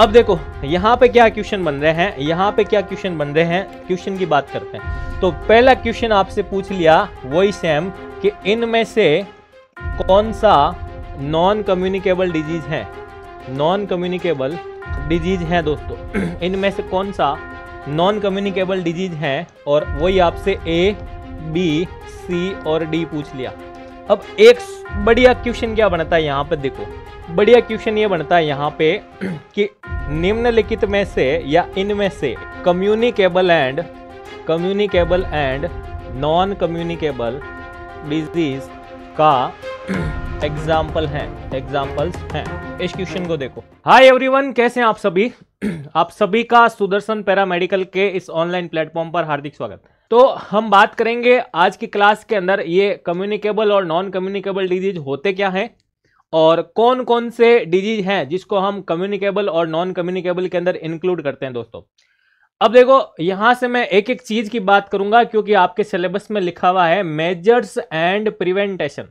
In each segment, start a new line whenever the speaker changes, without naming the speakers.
अब देखो यहाँ पे क्या क्वेश्चन बन रहे हैं यहाँ पे क्या क्वेश्चन बन रहे हैं क्वेश्चन की बात करते हैं तो पहला क्वेश्चन आपसे पूछ लिया वही सेम कि इनमें से कौन सा नॉन कम्युनिकेबल डिजीज है नॉन कम्युनिकेबल डिजीज है दोस्तों इनमें से कौन सा नॉन कम्युनिकेबल डिजीज है और वही आपसे ए बी सी और डी पूछ लिया अब एक बढ़िया क्वेश्चन क्या बनता है यहाँ पर देखो बढ़िया क्वेश्चन ये बनता है यहाँ पे कि निम्नलिखित में से या इनमें से communicable and communicable and non communicable disease का एग्जाम्पल हैं एग्जाम्पल्स हैं इस क्वेश्चन को देखो हाय एवरीवन कैसे हैं आप सभी आप सभी का सुदर्शन पैरामेडिकल के इस ऑनलाइन प्लेटफॉर्म पर हार्दिक स्वागत तो हम बात करेंगे आज की क्लास के अंदर ये कम्युनिकेबल और नॉन कम्युनिकेबल डिजीज होते क्या हैं और कौन कौन से डिजीज हैं जिसको हम कम्युनिकेबल और नॉन कम्युनिकेबल के अंदर इंक्लूड करते हैं दोस्तों अब देखो यहां से मैं एक एक चीज की बात करूंगा क्योंकि आपके सिलेबस में लिखा हुआ है मेजर्स एंड प्रिवेंटेशन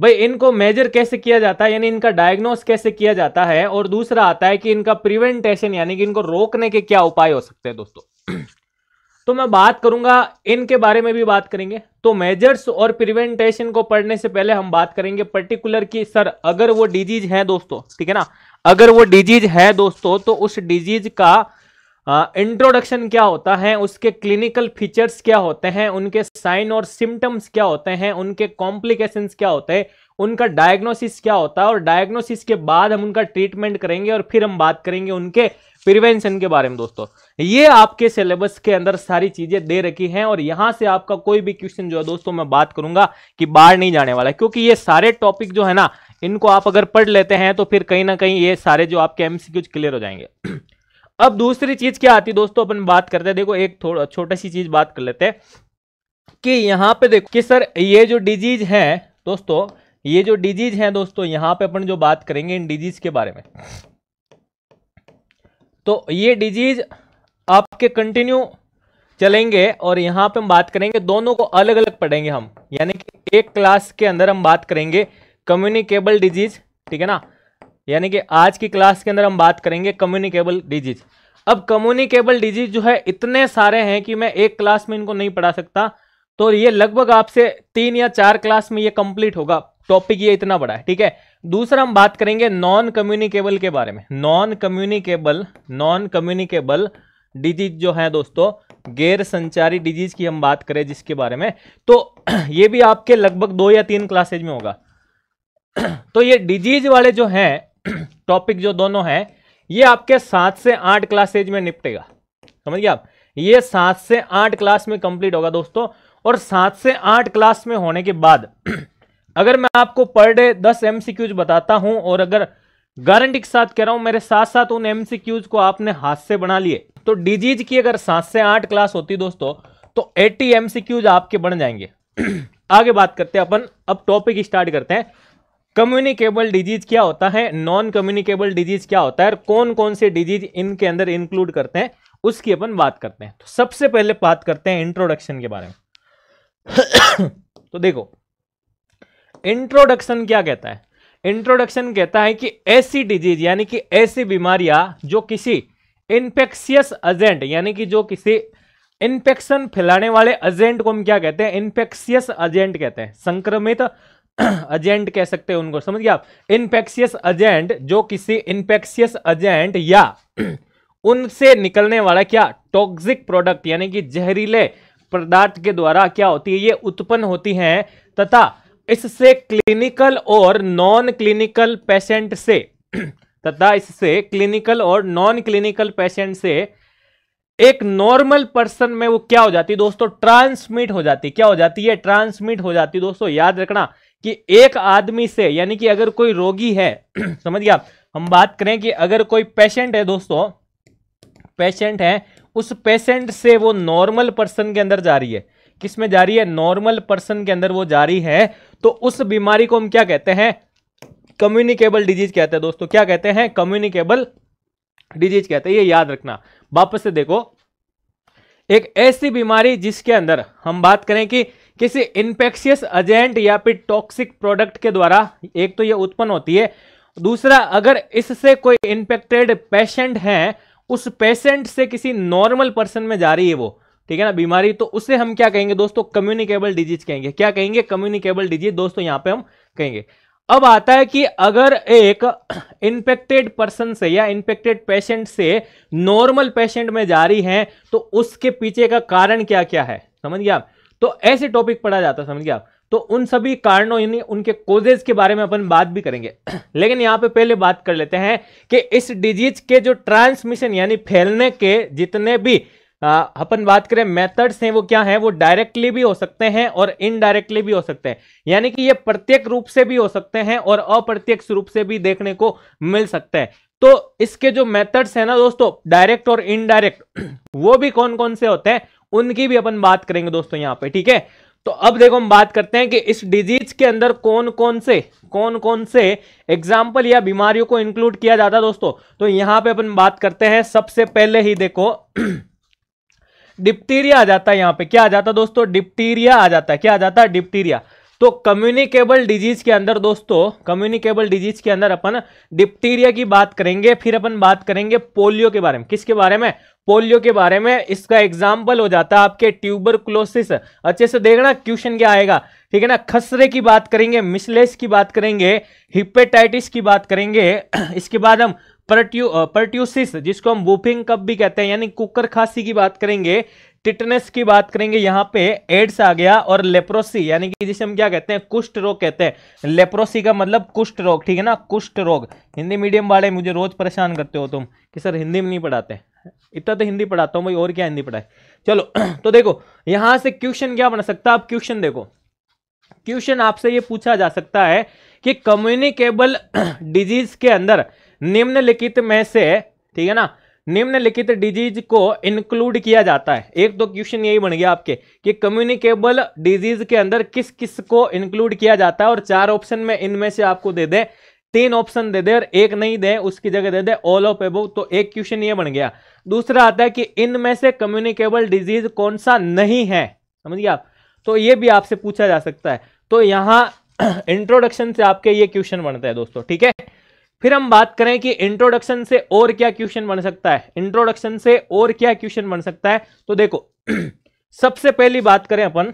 भाई इनको मेजर कैसे किया जाता है यानी इनका डायग्नोस कैसे किया जाता है और दूसरा आता है कि इनका प्रिवेंटेशन यानी कि इनको रोकने के क्या उपाय हो सकते हैं दोस्तों तो मैं बात करूंगा इनके बारे में भी बात करेंगे तो मेजर्स और प्रिवेंटेशन को पढ़ने से पहले हम बात करेंगे पर्टिकुलर की सर अगर वो डिजीज है दोस्तों ठीक है ना अगर वो डिजीज है दोस्तों तो उस डिजीज का इंट्रोडक्शन uh, क्या होता है उसके क्लिनिकल फीचर्स क्या होते हैं उनके साइन और सिम्टम्स क्या होते हैं उनके कॉम्प्लिकेशंस क्या होते हैं उनका डायग्नोसिस क्या होता है और डायग्नोसिस के बाद हम उनका ट्रीटमेंट करेंगे और फिर हम बात करेंगे उनके प्रिवेंशन के बारे में दोस्तों ये आपके सिलेबस के अंदर सारी चीजें दे रखी हैं और यहां से आपका कोई भी क्वेश्चन जो है दोस्तों मैं बात करूंगा कि बाढ़ नहीं जाने वाला क्योंकि ये सारे टॉपिक जो है ना इनको आप अगर पढ़ लेते हैं तो फिर कहीं ना कहीं ये सारे जो आपके एमसीक्यूज क्लियर हो जाएंगे अब दूसरी चीज क्या आती है दोस्तों अपन बात करते हैं देखो एक थोड़ा छोटा सी चीज बात कर लेते हैं कि यहाँ पे देखो कि सर ये जो डिजीज है दोस्तों ये जो डिजीज है दोस्तों यहाँ पे अपन जो बात करेंगे इन डिजीज के बारे में तो ये डिजीज आपके कंटिन्यू चलेंगे और यहाँ पे हम बात करेंगे दोनों को अलग अलग पढ़ेंगे हम यानी कि एक क्लास के अंदर हम बात करेंगे कम्युनिकेबल डिजीज ठीक है ना यानी कि आज की क्लास के अंदर हम बात करेंगे कम्युनिकेबल डिजीज अब कम्युनिकेबल डिजीज जो है इतने सारे हैं कि मैं एक क्लास में इनको नहीं पढ़ा सकता तो ये लगभग आपसे तीन या चार क्लास में ये कंप्लीट होगा टॉपिक ये इतना बड़ा है ठीक है दूसरा हम बात करेंगे नॉन कम्युनिकेबल के बारे में non communicable non communicable disease जो है दोस्तों गैर संचारी डिजीज की हम बात करें जिसके बारे में तो ये भी आपके लगभग दो या तीन क्लासेज में होगा तो ये डिजीज वाले जो हैं टॉपिक जो दोनों हैं ये आपके सात से आठ क्लासेज में निपटेगा समझ गए आप ये सात से आठ क्लास में कंप्लीट होगा दोस्तों और सात से आठ क्लास में होने के बाद अगर मैं आपको पर डे दस एम बताता हूं और अगर गारंटी के साथ कह रहा हूं मेरे साथ साथ उन एम को आपने हाथ से बना लिए तो डिजीज की अगर सात से आठ क्लास होती दोस्तों तो एट्टी एम आपके बन जाएंगे आगे बात करते हैं अपन अब टॉपिक स्टार्ट करते हैं कम्युनिकेबल डिजीज क्या होता है नॉन कम्युनिकेबल डिजीज क्या होता है और कौन कौन से डिजीज इनके अंदर इंक्लूड करते हैं उसकी अपन बात करते हैं तो सबसे पहले बात करते हैं इंट्रोडक्शन के बारे में तो देखो इंट्रोडक्शन क्या कहता है इंट्रोडक्शन कहता है कि ऐसी डिजीज यानी कि ऐसी बीमारियां जो किसी इन्फेक्शियस एजेंट यानी कि जो किसी इन्फेक्शन फैलाने वाले एजेंट को हम क्या कहते हैं इन्फेक्शियस एजेंट कहते हैं संक्रमित एजेंट कह सकते हैं उनको समझ गया आप इन्फेक्शियस एजेंट जो किसी इन्फेक्शियस एजेंट या उनसे निकलने वाला क्या टॉक्सिक प्रोडक्ट यानी कि जहरीले पदार्थ के द्वारा क्या होती है ये उत्पन्न होती हैं तथा इससे क्लिनिकल और नॉन क्लिनिकल पेशेंट से तथा इससे क्लिनिकल और नॉन क्लिनिकल पेशेंट से एक नॉर्मल पर्सन में वो क्या हो जाती दोस्तों ट्रांसमिट हो जाती क्या हो जाती है ट्रांसमिट हो जाती दोस्तों याद रखना कि एक आदमी से यानी कि अगर कोई रोगी है समझ गया हम बात करें कि अगर कोई पेशेंट है दोस्तों पेशेंट है उस पेशेंट से वो नॉर्मल पर्सन के अंदर जा रही है किस में जारी है नॉर्मल पर्सन के अंदर वो जारी है तो उस बीमारी को हम क्या कहते हैं कम्युनिकेबल डिजीज कहते हैं दोस्तों क्या कहते हैं कम्युनिकेबल डिजीज कहते हैं ये याद रखना वापस से देखो एक ऐसी बीमारी जिसके अंदर हम बात करें कि किसी इन्फेक्शियस एजेंट या फिर टॉक्सिक प्रोडक्ट के द्वारा एक तो ये उत्पन्न होती है दूसरा अगर इससे कोई इन्फेक्टेड पेशेंट है उस पेशेंट से किसी नॉर्मल पर्सन में जा रही है वो ठीक है ना बीमारी तो उसे हम क्या कहेंगे दोस्तों कम्युनिकेबल डिजीज कहेंगे क्या कहेंगे कम्युनिकेबल डिजीज दोस्तों यहां पे हम कहेंगे अब आता है कि अगर एक इन्फेक्टेड पर्सन से या इन्फेक्टेड पेशेंट से नॉर्मल पेशेंट में जा रही है तो उसके पीछे का कारण क्या क्या है समझ गया आप तो ऐसे टॉपिक पढ़ा जाता है समझ गया आप तो उन सभी कारणों यानी उनके कोजेज के बारे में अपन बात भी करेंगे लेकिन यहाँ पे पहले बात कर लेते हैं कि इस डिजीज के जो ट्रांसमिशन यानी फैलने के जितने भी अपन बात करें मेथड्स हैं वो क्या हैं वो डायरेक्टली भी हो सकते हैं और इनडायरेक्टली भी हो सकते हैं यानी कि ये प्रत्येक रूप से भी हो सकते हैं और अप्रत्यक्ष रूप से भी देखने को मिल सकते हैं तो इसके जो मेथड्स हैं ना दोस्तों डायरेक्ट और इनडायरेक्ट वो भी कौन कौन से होते हैं उनकी भी अपन बात करेंगे दोस्तों यहाँ पे ठीक है तो अब देखो हम बात करते हैं कि इस डिजीज के अंदर कौन कौन से कौन कौन से एग्जाम्पल या बीमारियों को इंक्लूड किया जाता है दोस्तों तो यहां पे अपन बात करते हैं सबसे पहले ही देखो डिप्टीरिया आ जाता है यहाँ पे क्या आ जाता है दोस्तों डिप्टीरिया आ जाता है क्या आ जाता है डिप्टीरिया तो कम्युनिकेबल डिजीज के अंदर दोस्तों कम्युनिकेबल डिजीज के अंदर अपन डिप्टीरिया की बात करेंगे फिर अपन बात करेंगे पोलियो के बारे में किसके बारे में पोलियो के बारे में इसका एग्जाम्पल हो जाता है आपके ट्यूबर क्लोसिस अच्छे से देखना क्वेश्चन क्या आएगा ठीक है ना खसरे की बात करेंगे मिसलेस की बात करेंगे हिपेटाइटिस की बात करेंगे इसके बाद हम परट्यूसिस जिसको हम वूफिंग कप भी कहते हैं यानी कुकर खांसी की बात करेंगे टिटनेस की बात करेंगे यहाँ पे एड्स आ गया और लेप्रोसी यानी कि जिसे हम क्या कहते हैं कुष्ठ रोग कहते हैं लेप्रोसी का मतलब कुष्ठ रोग ठीक है ना कुष्ठ रोग हिंदी मीडियम वाले मुझे रोज परेशान करते हो तुम कि सर हिंदी में नहीं पढ़ाते इतना तो हिंदी पढ़ाता हूँ भाई और क्या हिंदी पढ़ाए चलो तो देखो यहाँ से क्वेश्चन क्या बना सकता है आप क्वेश्चन देखो क्वेश्चन आपसे ये पूछा जा सकता है कि कम्युनिकेबल डिजीज के अंदर निम्नलिखित में से ठीक है ना निम्नलिखित डिजीज को इंक्लूड किया जाता है एक तो क्वेश्चन यही बन गया आपके कि कम्युनिकेबल डिजीज के अंदर किस किस को इंक्लूड किया जाता है और चार ऑप्शन में इनमें से आपको दे दे तीन ऑप्शन दे दे और एक नहीं दे उसकी जगह दे दे ऑल ऑफ एबो तो एक क्वेश्चन ये बन गया दूसरा आता है कि इनमें से कम्युनिकेबल डिजीज कौन सा नहीं है समझिए आप तो ये भी आपसे पूछा जा सकता है तो यहाँ इंट्रोडक्शन से आपके ये क्वेश्चन बनता है दोस्तों ठीक है फिर हम बात करें कि इंट्रोडक्शन से और क्या क्वेश्चन बन सकता है इंट्रोडक्शन से और क्या क्वेश्चन बन सकता है तो देखो सबसे पहली बात करें अपन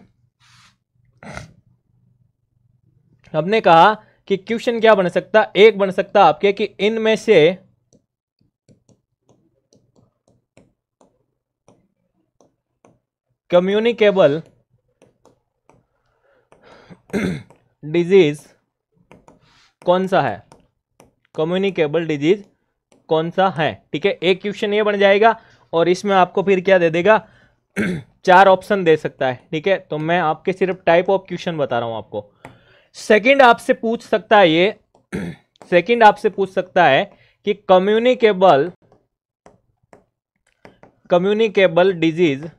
हमने कहा कि क्वेश्चन क्या बन सकता एक बन सकता आपके कि इनमें से कम्युनिकेबल डिजीज कौन सा है कम्युनिकेबल डिजीज कौन सा है ठीक है एक क्वेश्चन ये बन जाएगा और इसमें आपको फिर क्या दे देगा चार ऑप्शन दे सकता है ठीक है तो मैं आपके सिर्फ टाइप ऑफ क्वेश्चन बता रहा हूं आपको सेकंड आपसे पूछ सकता है ये सेकंड आपसे पूछ सकता है कि कम्युनिकेबल कम्युनिकेबल डिजीज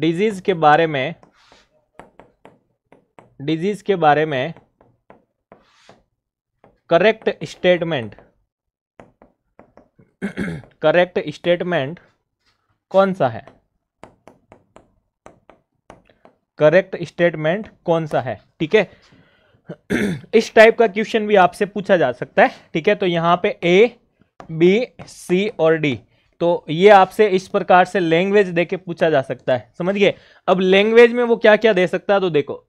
डिजीज के बारे में डिजीज के बारे में करेक्ट स्टेटमेंट करेक्ट स्टेटमेंट कौन सा है करेक्ट स्टेटमेंट कौन सा है ठीक है इस टाइप का क्वेश्चन भी आपसे पूछा जा सकता है ठीक है तो यहां पे ए बी सी और डी तो ये आपसे इस प्रकार से लैंग्वेज देके पूछा जा सकता है समझ गए अब लैंग्वेज में वो क्या क्या दे सकता है तो देखो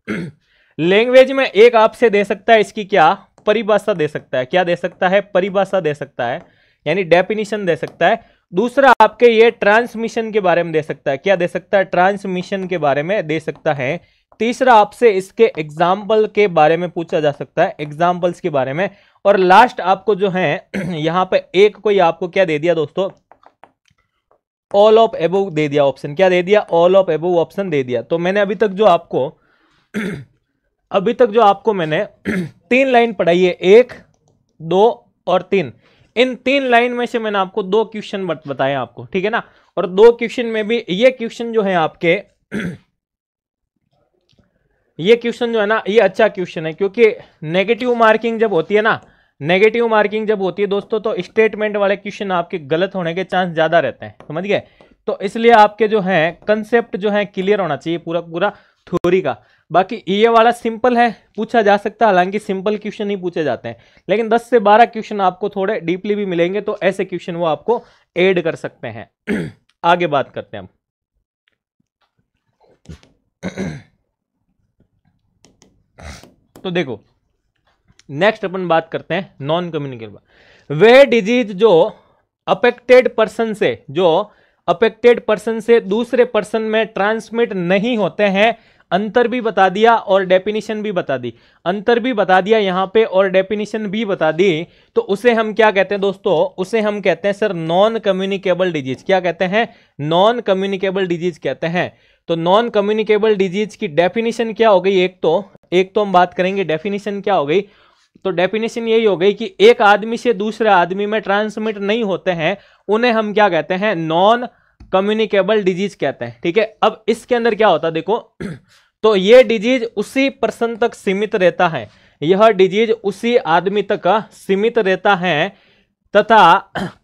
लैंग्वेज में एक आपसे दे सकता है इसकी क्या परिभाषा दे सकता है क्या दे सकता है परिभाषा दे सकता है यानी डेफिनेशन दे सकता है दूसरा आपके ये ट्रांसमिशन के बारे में दे सकता है क्या दे सकता है ट्रांसमिशन के बारे में दे सकता है तीसरा आपसे इसके एग्जाम्पल के बारे में पूछा जा सकता है एग्जाम्पल्स के बारे में और लास्ट आपको जो है यहां पर एक कोई आपको क्या दे दिया दोस्तों ऑल ऑफ एबो दे दिया ऑप्शन क्या दे दिया ऑल ऑफ एबो ऑप्शन दे दिया तो मैंने अभी तक जो आपको अभी तक जो आपको मैंने तीन लाइन पढ़ाई है एक दो और तीन इन तीन लाइन में से मैंने आपको दो क्वेश्चन बताए आपको ठीक है ना और दो क्वेश्चन में भी ये क्वेश्चन जो है आपके ये क्वेश्चन जो है ना ये अच्छा क्वेश्चन है क्योंकि नेगेटिव मार्किंग जब होती है ना नेगेटिव मार्किंग जब होती है दोस्तों तो स्टेटमेंट वाले क्वेश्चन आपके गलत होने के चांस ज़्यादा रहते हैं समझ गए तो इसलिए आपके जो है कंसेप्ट जो है क्लियर होना चाहिए पूरा पूरा थ्योरी का बाकी ये वाला सिंपल है पूछा जा सकता है हालांकि सिंपल क्वेश्चन ही पूछे जाते हैं लेकिन 10 से 12 क्वेश्चन आपको थोड़े डीपली भी मिलेंगे तो ऐसे क्वेश्चन वो आपको ऐड कर सकते हैं आगे बात करते हैं हम तो देखो नेक्स्ट अपन बात करते हैं नॉन कम्युनिकेबल वह डिजीज जो अफेक्टेड पर्सन से जो अफेक्टेड पर्सन से दूसरे पर्सन में ट्रांसमिट नहीं होते हैं अंतर भी बता दिया और डेफिनेशन भी बता दी अंतर भी बता दिया यहाँ पे और डेफिनेशन भी बता दी तो उसे हम क्या कहते हैं दोस्तों उसे हम कहते हैं सर नॉन कम्युनिकेबल डिजीज क्या कहते हैं नॉन कम्युनिकेबल डिजीज कहते हैं तो नॉन कम्युनिकेबल डिजीज की डेफिनेशन क्या हो गई एक तो एक तो हम बात करेंगे डेफिनेशन क्या हो गई तो डेफिनेशन यही हो गई कि एक आदमी से दूसरे आदमी में ट्रांसमिट नहीं होते हैं उन्हें हम क्या कहते हैं नॉन कम्युनिकेबल डिजीज कहते हैं ठीक है अब इसके अंदर क्या होता है देखो तो ये डिजीज उसी पर्सन तक सीमित रहता है यह डिजीज उसी आदमी तक सीमित रहता है तथा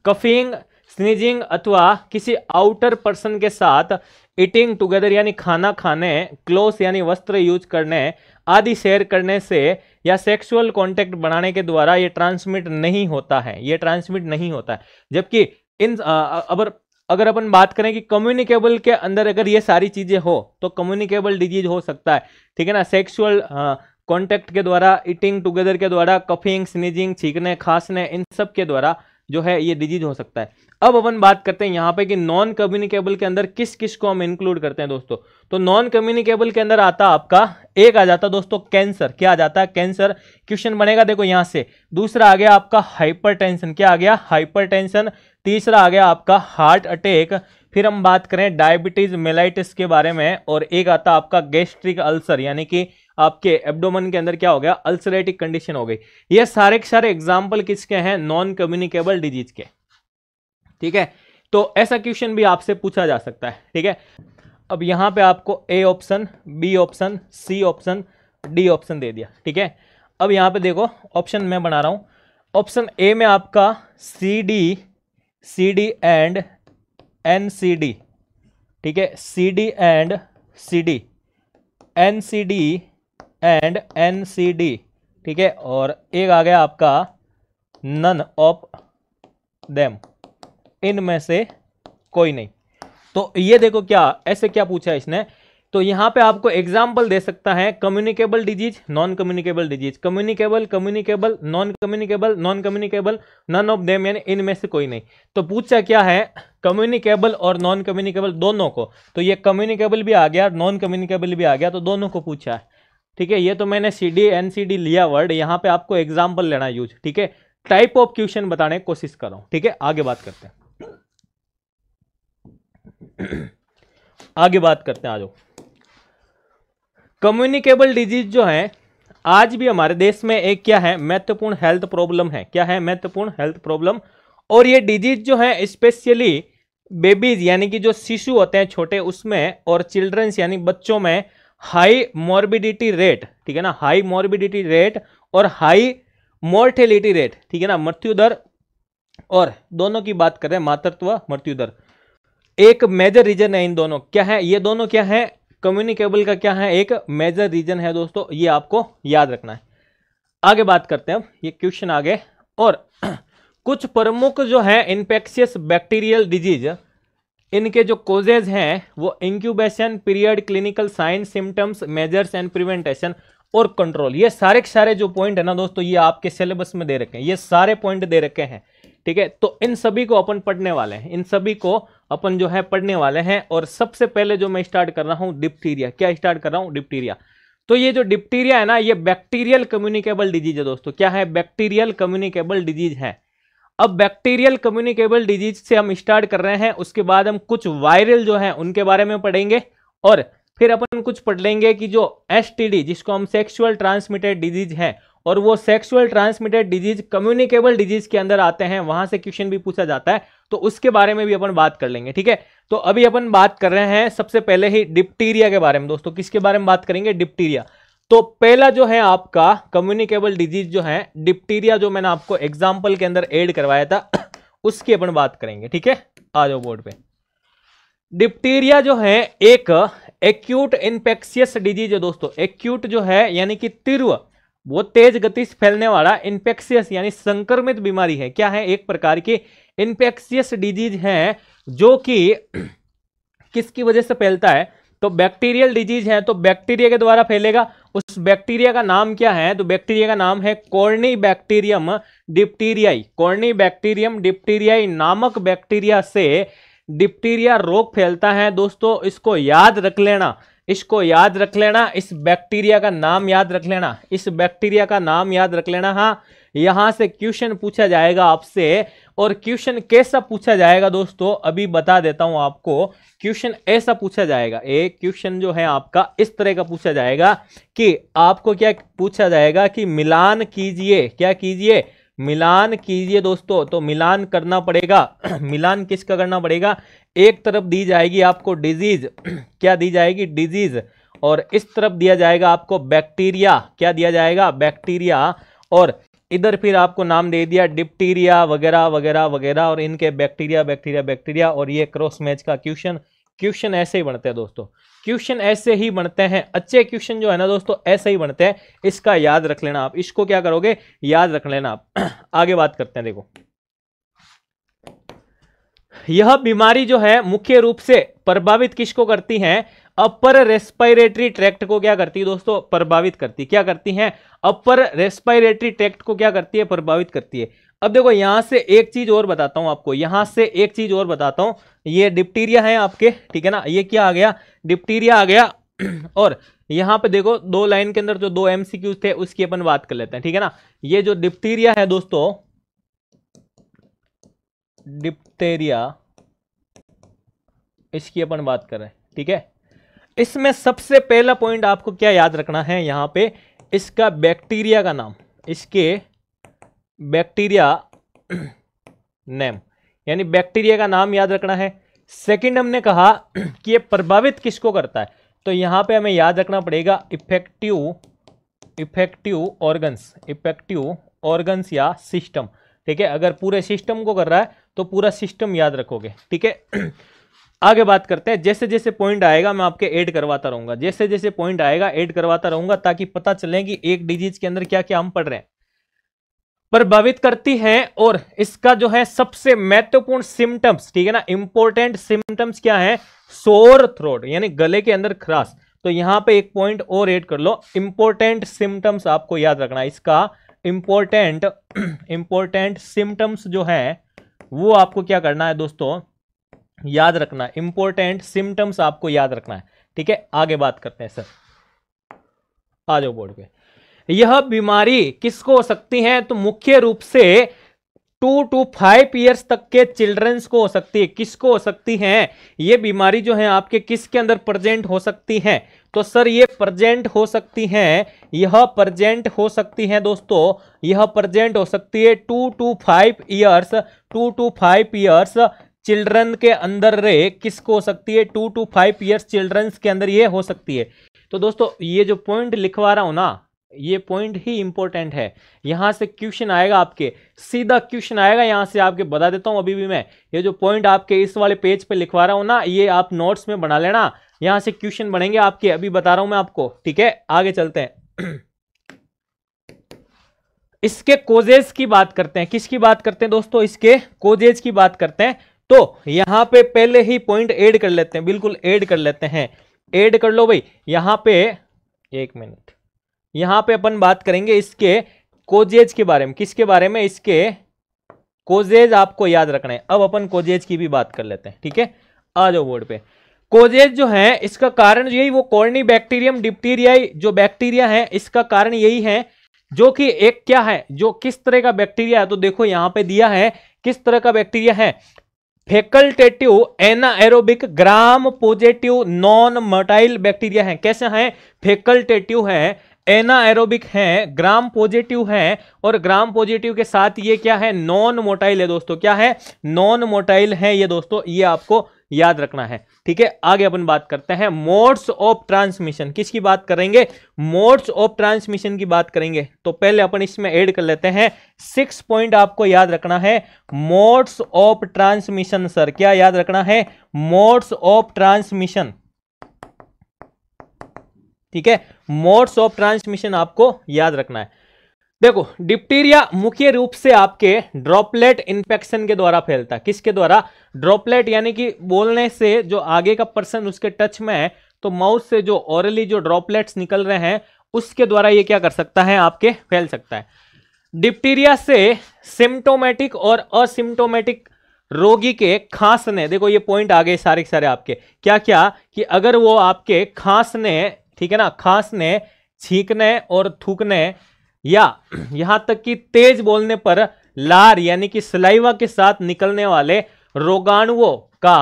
कफिंग स्नीजिंग अथवा किसी आउटर पर्सन के साथ ईटिंग टुगेदर यानी खाना खाने क्लोथ यानी वस्त्र यूज करने आदि शेयर करने से या सेक्सुअल कांटेक्ट बनाने के द्वारा ये ट्रांसमिट नहीं होता है ये ट्रांसमिट नहीं होता है जबकि इन अगर अगर अपन बात करें कि कम्युनिकेबल के अंदर अगर ये सारी चीज़ें हो तो कम्युनिकेबल डिजीज हो सकता है ठीक है ना सेक्सुअल कॉन्टैक्ट हाँ, के द्वारा ईटिंग टुगेदर के द्वारा कफिंग स्नीजिंग छींकने खांसने इन सब के द्वारा जो है ये डिजीज हो सकता है अब अपन बात करते हैं यहाँ पे कि नॉन कम्युनिकेबल के अंदर किस किस को हम इंक्लूड करते हैं दोस्तों तो नॉन कम्युनिकेबल के अंदर आता आपका एक आ जाता दोस्तों कैंसर क्या आ जाता है कैंसर क्वेश्चन बनेगा देखो यहाँ से दूसरा आ गया आपका हाइपर क्या आ गया हाइपर तीसरा आ गया आपका हार्ट अटैक फिर हम बात करें डायबिटीज मेलाइटिस के बारे में और एक आता आपका गैस्ट्रिक अल्सर यानी कि आपके एब्डोमन के अंदर क्या हो गया अल्सरेटिक कंडीशन हो गई ये सारे के सारे एग्जाम्पल किसके हैं नॉन कम्युनिकेबल डिजीज के ठीक है तो ऐसा क्वेश्चन भी आपसे पूछा जा सकता है ठीक है अब यहां पे आपको A option B option C option D option दे दिया ठीक है अब यहां पे देखो ऑप्शन मैं बना रहा हूं ऑप्शन ए में आपका C D C D and N C D ठीक है C D and C D N C D and N C D ठीक है और एक आ गया आपका नन ऑफ देम इनमें से कोई नहीं तो ये देखो क्या ऐसे क्या पूछा है इसने तो यहाँ पे आपको एग्जाम्पल दे सकता है communicable disease non communicable disease communicable communicable non communicable non communicable none of them यानी इनमें से कोई नहीं तो पूछा क्या है कम्युनिकेबल और नॉन कम्युनिकेबल दोनों को तो ये कम्युनिकेबल भी आ गया नॉन कम्युनिकेबल भी आ गया तो दोनों को पूछा है ठीक है ये तो मैंने C D N C D लिया वर्ड यहाँ पे आपको एग्जाम्पल लेना यूज ठीक है टाइप ऑफ क्वेश्चन बताने की कोशिश कर रहा ठीक है आगे बात करते हैं आगे बात करते हैं आज कम्युनिकेबल डिजीज जो है आज भी हमारे देश में एक क्या है महत्वपूर्ण हेल्थ प्रॉब्लम है क्या है महत्वपूर्ण हेल्थ प्रॉब्लम और ये डिजीज जो है स्पेशली बेबीज यानी कि जो शिशु होते हैं छोटे उसमें और चिल्ड्रंस यानी बच्चों में हाई मॉर्बिडिटी रेट ठीक है ना हाई मॉर्बिडिटी रेट और हाई मोर्टेलिटी रेट ठीक है ना मृत्यु दर और दोनों की बात करें मातृत्व मृत्यु दर एक मेजर रीजन है इन दोनों क्या है ये दोनों क्या है कम्युनिकेबल का क्या है एक मेजर रीजन है दोस्तों ये आपको याद रखना है आगे बात करते हैं ये क्वेश्चन आगे और कुछ प्रमुख जो है इन्फेक्शियस बैक्टीरियल डिजीज इनके जो कोजेज हैं वो incubation period clinical signs symptoms measures and prevention और कंट्रोल ये सारे के सारे जो पॉइंट है ना दोस्तों ये आपके सिलेबस में दे रखे हैं ये सारे पॉइंट दे रखे हैं ठीक है तो इन सभी को अपन पढ़ने वाले हैं इन सभी को अपन जो है पढ़ने वाले हैं और सबसे पहले जो मैं स्टार्ट कर रहा हूँ डिप्टीरिया क्या स्टार्ट कर रहा हूँ डिप्टीरिया तो ये जो डिप्टीरिया है ना ये बैक्टीरियल कम्युनिकेबल डिजीज है दोस्तों क्या है बैक्टीरियल कम्युनिकेबल डिजीज है अब बैक्टीरियल कम्युनिकेबल डिजीज से हम स्टार्ट कर रहे हैं उसके बाद हम कुछ वायरल जो हैं उनके बारे में पढ़ेंगे और फिर अपन कुछ पढ़ लेंगे कि जो एस जिसको हम सेक्सुअल ट्रांसमिटेड डिजीज है और वो sexual transmitted disease communicable disease के अंदर आते हैं वहां से क्वेश्चन भी पूछा जाता है तो उसके बारे में भी अपन बात कर लेंगे ठीक है तो अभी अपन बात कर रहे हैं सबसे पहले ही डिप्टीरिया के बारे में दोस्तों किसके बारे में बात करेंगे डिप्टीरिया तो पहला जो है आपका कम्युनिकेबल डिजीज जो है डिप्टीरिया जो मैंने आपको एग्जाम्पल के अंदर एड करवाया था उसकी अपन बात करेंगे ठीक है आ जाओ बोर्ड पे डिप्टीरिया जो है एक एक्यूट इन्फेक्शियस डिजीज है दोस्तों एक्यूट जो है यानी कि तीव्र बहुत तेज गति से फैलने वाला इन्फेक्शियस यानी संक्रमित बीमारी है क्या है एक प्रकार की इन्फेक्शियस डिजीज है जो कि किसकी वजह से फैलता है तो बैक्टीरियल डिजीज है तो बैक्टीरिया के द्वारा फैलेगा उस बैक्टीरिया का नाम क्या है तो बैक्टीरिया का नाम है corynebacterium diphtheriae corynebacterium diphtheriae नामक बैक्टीरिया से डिप्टीरिया रोग फैलता है दोस्तों इसको याद रख लेना इसको याद रख लेना इस बैक्टीरिया का नाम याद रख लेना इस बैक्टीरिया का नाम याद रख लेना हाँ यहाँ से क्वेश्चन पूछा जाएगा आपसे और क्वेश्चन कैसा पूछा जाएगा दोस्तों अभी बता देता हूं आपको क्वेश्चन ऐसा पूछा जाएगा एक क्वेश्चन जो है आपका इस तरह का पूछा जाएगा कि आपको क्या पूछा जाएगा कि मिलान कीजिए क्या कीजिए मिलान कीजिए दोस्तों तो मिलान करना पड़ेगा मिलान किसका करना पड़ेगा एक तरफ दी जाएगी आपको डिजीज क्या दी जाएगी डिजीज और इस तरफ दिया जाएगा आपको बैक्टीरिया क्या दिया जाएगा बैक्टीरिया और इधर फिर आपको नाम दे दिया डिप्टीरिया वगैरह वगैरह वगैरह और इनके बैक्टीरिया बैक्टीरिया बैक्टीरिया और ये क्रॉस मैच का क्वेश्चन क्वेश्चन ऐसे ही बनते हैं दोस्तों क्वेश्चन ऐसे ही बनते हैं अच्छे क्वेश्चन जो है ना दोस्तों ऐसे ही बनते हैं इसका याद रख लेना आप इसको क्या करोगे याद रख लेना आप आगे बात करते हैं देखो यह बीमारी जो है मुख्य रूप से प्रभावित किसको करती है अपर रेस्पायरेटरी ट्रैक्ट को क्या करती है दोस्तों प्रभावित करती है क्या करती है अपर रेस्पायरेटरी ट्रैक्ट को क्या करती है प्रभावित करती है अब देखो यहां से एक चीज और बताता हूं आपको यहां से एक चीज और बताता हूं ये डिप्टीरिया है आपके ठीक है ना ये क्या आ गया डिप्टीरिया आ गया और यहां पे देखो दो लाइन के अंदर जो दो एमसीक्यूज थे उसकी अपन बात कर लेते हैं ठीक है ना ये जो डिप्टीरिया है दोस्तों डिप्टेरिया इसकी अपन बात कर रहे हैं ठीक है इसमें सबसे पहला पॉइंट आपको क्या याद रखना है यहाँ पे इसका बैक्टीरिया का नाम इसके बैक्टीरिया नेम यानी बैक्टीरिया का नाम याद रखना है सेकंड हमने कहा कि ये प्रभावित किसको करता है तो यहाँ पे हमें याद रखना पड़ेगा effective effective organs effective organs या सिस्टम ठीक है अगर पूरे सिस्टम को कर रहा है तो पूरा सिस्टम याद रखोगे ठीक है आगे बात करते हैं जैसे जैसे पॉइंट आएगा मैं आपके ऐड करवाता रहूंगा जैसे जैसे पॉइंट आएगा ऐड करवाता रहूंगा ताकि पता चले कि एक डिजीज के अंदर क्या क्या हम पढ़ रहे हैं प्रभावित करती है और इसका जो है सबसे महत्वपूर्ण सिम्टम्स ठीक है ना इंपॉर्टेंट सिम्टम्स क्या है सोर थ्रोट यानी गले के अंदर खराश तो यहां पे एक पॉइंट और एड कर लो इंपॉर्टेंट सिम्टम्स आपको याद रखना इसका इंपॉर्टेंट इंपॉर्टेंट सिम्टम्स जो है वो आपको क्या करना है दोस्तों याद रखना इंपॉर्टेंट सिम्टम्स आपको याद रखना है ठीक है आगे बात करते हैं सर आ जाओ बोर्ड पे यह बीमारी किसको हो सकती है तो मुख्य रूप से टू टू फाइव ईयर्स तक के चिल्ड्रंस को हो सकती है किसको हो सकती है ये बीमारी जो है आपके किसके अंदर प्रजेंट हो सकती है तो सर ये प्रजेंट हो सकती है यह प्रजेंट हो सकती है दोस्तों यह प्रजेंट हो सकती है two to five years two to five years children के अंदर रे किसको हो सकती है two to five years childrens के अंदर ये हो सकती है तो दोस्तों ये जो पॉइंट लिखवा रहा हूँ ना ये पॉइंट ही इंपॉर्टेंट है यहाँ से क्वेश्चन आएगा आपके सीधा क्वेश्चन आएगा यहाँ से आपके बता देता हूँ अभी भी मैं ये जो पॉइंट आपके इस वाले पेज पे लिखवा रहा हूँ ना ये आप नोट्स में बना लेना यहाँ से क्वेश्चन बनेंगे आपके अभी बता रहा हूँ मैं आपको ठीक है आगे चलते हैं इसके कोजेज की बात करते हैं किसकी बात करते हैं दोस्तों इसके कोजेज की बात करते हैं तो यहां पे पहले ही पॉइंट ऐड कर लेते हैं बिल्कुल ऐड कर लेते हैं ऐड कर लो भाई यहां पे एक मिनट यहां पे अपन बात करेंगे इसके कोजेज के बारे में किसके बारे में इसके कोजेज आपको याद रखना है अब अपन कोजेज की भी बात कर लेते हैं ठीक है आ जाओ बोर्ड पे कोजेज जो है इसका कारण यही वो कॉर्नी बैक्टीरियम डिप्टीरिया जो बैक्टीरिया है इसका कारण यही है जो कि एक क्या है जो किस तरह का बैक्टीरिया है तो देखो यहाँ पे दिया है किस तरह का बैक्टीरिया है facultative anaerobic gram positive non motile bacteria हैं कैसे हैं फेकल्टेटिव हैं एनाएरोबिक हैं ग्राम पॉजिटिव हैं और ग्राम पॉजिटिव के साथ ये क्या है नॉन मोटाइल है दोस्तों क्या है नॉन मोटाइल है ये दोस्तों ये आपको याद रखना है ठीक है आगे अपन बात करते हैं मोड्स ऑफ ट्रांसमिशन किसकी बात करेंगे मोड्स ऑफ ट्रांसमिशन की बात करेंगे तो पहले अपन इसमें ऐड कर लेते हैं सिक्स पॉइंट आपको याद रखना है मोड्स ऑफ ट्रांसमिशन सर क्या याद रखना है मोड्स ऑफ ट्रांसमिशन ठीक है मोड्स ऑफ ट्रांसमिशन आपको याद रखना है देखो डिप्टीरिया मुख्य रूप से आपके ड्रॉपलेट इन्फेक्शन के द्वारा फैलता है किसके द्वारा ड्रॉपलेट यानी कि बोलने से जो आगे का पर्सन उसके टच में है तो माउथ से जो ऑरली जो ड्रॉपलेट्स निकल रहे हैं उसके द्वारा ये क्या कर सकता है आपके फैल सकता है डिप्टीरिया से सिम्टोमेटिक और असिम्टोमेटिक रोगी के खांसने देखो ये पॉइंट आ गए सारे सारे आपके क्या क्या कि अगर वो आपके खांसने ठीक है ना खांसने छींकने और थूकने या यहाँ तक कि तेज बोलने पर लार यानी कि सलाइवा के साथ निकलने वाले रोगाणुओं का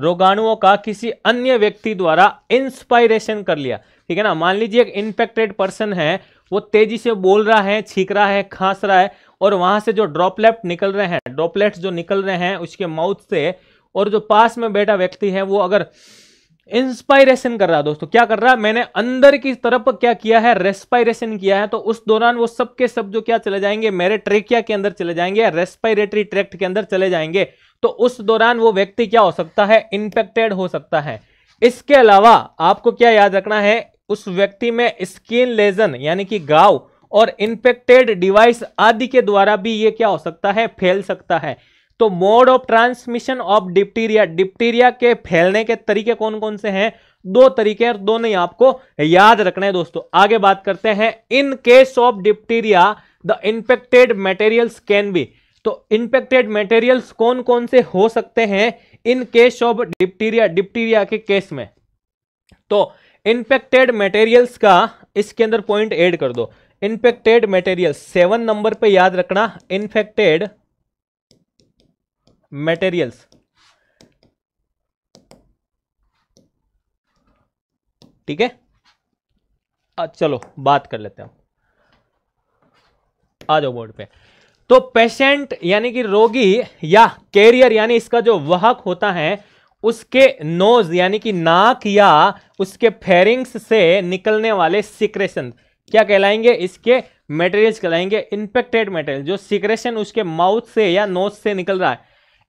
रोगाणुओं का किसी अन्य व्यक्ति द्वारा इंस्पायरेशन कर लिया ठीक है ना मान लीजिए एक इन्फेक्टेड पर्सन है वो तेजी से बोल रहा है छींक रहा है खांस रहा है और वहां से जो ड्रॉपलेट निकल रहे हैं ड्रॉपलेट्स जो निकल रहे हैं उसके माउथ से और जो पास में बैठा व्यक्ति है वो अगर इंस्पायरेशन कर रहा है दोस्तों क्या कर रहा है मैंने अंदर की तरफ क्या किया है रेस्पायरेशन किया है तो उस दौरान वो सब के सब जो क्या चले जाएंगे मेरे ट्रेकिया के अंदर चले जाएंगे रेस्पायरेटरी ट्रैक्ट के अंदर चले जाएंगे तो उस दौरान वो व्यक्ति क्या हो सकता है इंफेक्टेड हो सकता है इसके अलावा आपको क्या याद रखना है उस व्यक्ति में स्किन लेजन यानी कि गाव और इंफेक्टेड डिवाइस आदि के द्वारा भी ये क्या हो सकता है फैल सकता है तो mode of transmission of diphtheria diphtheria के फैलने के तरीके कौन कौन से हैं दो तरीके हैं दो नहीं आपको याद रखना है दोस्तों आगे बात करते हैं in case of diphtheria the infected materials can be तो इंफेक्टेड मटेरियल्स कौन कौन से हो सकते हैं in case of diphtheria diphtheria के केस में तो इंफेक्टेड मटेरियल्स का इसके अंदर पॉइंट एड कर दो इंफेक्टेड मटेरियल सेवन नंबर पे याद रखना इन्फेक्टेड मटेरियल्स ठीक है चलो बात कर लेते हैं आ जाओ बोर्ड पे तो पेशेंट यानी कि रोगी या कैरियर यानी इसका जो वाहक होता है उसके नोज यानी कि नाक या उसके फेरिंग्स से निकलने वाले सिक्रेशन क्या कहलाएंगे इसके मटेरियल्स कहलाएंगे इंफेक्टेड मटेरियल जो सिक्रेशन उसके माउथ से या नोज से निकल रहा है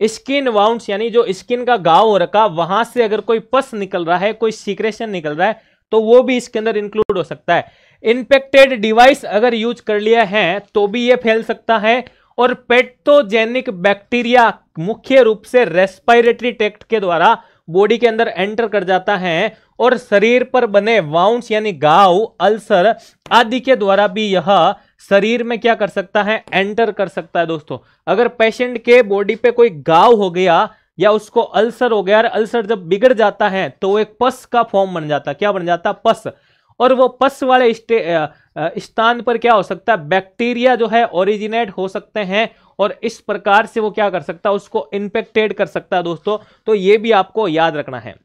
स्किन वाउंड यानी जो स्किन का गाव हो रखा वहां से अगर कोई पस निकल रहा है कोई सीक्रेशन निकल रहा है तो वो भी इसके अंदर इंक्लूड हो सकता है इन्फेक्टेड डिवाइस अगर यूज कर लिया है तो भी ये फैल सकता है और पेटोजेनिक बैक्टीरिया मुख्य रूप से रेस्पायरेटरी टेक्ट के द्वारा बॉडी के अंदर एंटर कर जाता है और शरीर पर बने वाउंस यानी गाव अल्सर आदि के द्वारा भी यह शरीर में क्या कर सकता है एंटर कर सकता है दोस्तों अगर पेशेंट के बॉडी पे कोई गाव हो गया या उसको अल्सर हो गया अल्सर जब बिगड़ जाता है तो एक पस का फॉर्म बन जाता है क्या बन जाता है पस और वो पस वाले स्थान पर क्या हो सकता है बैक्टीरिया जो है ओरिजिनेट हो सकते हैं और इस प्रकार से वो क्या कर सकता है उसको इन्फेक्टेड कर सकता है दोस्तों तो ये भी आपको याद रखना है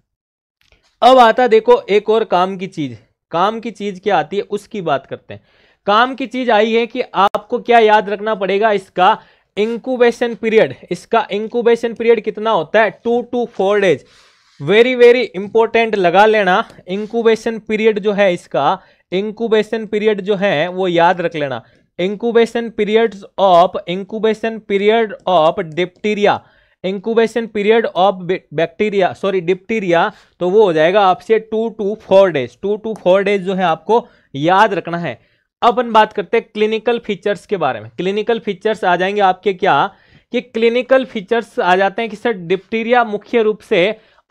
अब आता देखो एक और काम की चीज काम की चीज क्या आती है उसकी बात करते हैं काम की चीज आई है कि आपको क्या याद रखना पड़ेगा इसका इंक्यूबेशन पीरियड इसका इंक्यूबेशन पीरियड कितना होता है two to four days very very important लगा लेना इंक्यूबेशन पीरियड जो है इसका इंक्यूबेशन पीरियड जो है वो याद रख लेना incubation period of incubation period of diphtheria incubation period of bacteria sorry diphtheria तो वो हो जाएगा आपसे two to four days two to four days जो है आपको याद रखना है अब अपन बात करते हैं क्लिनिकल फीचर्स के बारे में क्लिनिकल फीचर्स आ जाएंगे आपके क्या कि क्लिनिकल फीचर्स आ जाते हैं कि सर डिप्टीरिया मुख्य रूप से